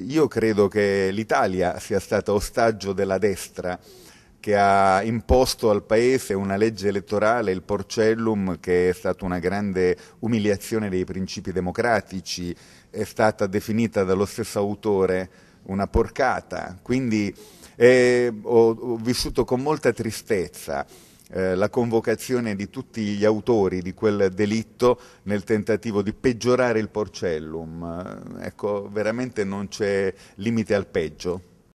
Io credo che l'Italia sia stata ostaggio della destra che ha imposto al Paese una legge elettorale, il Porcellum, che è stata una grande umiliazione dei principi democratici, è stata definita dallo stesso autore una porcata. Quindi eh, ho, ho vissuto con molta tristezza eh, la convocazione di tutti gli autori di quel delitto nel tentativo di peggiorare il porcellum. Ecco, veramente non c'è limite al peggio.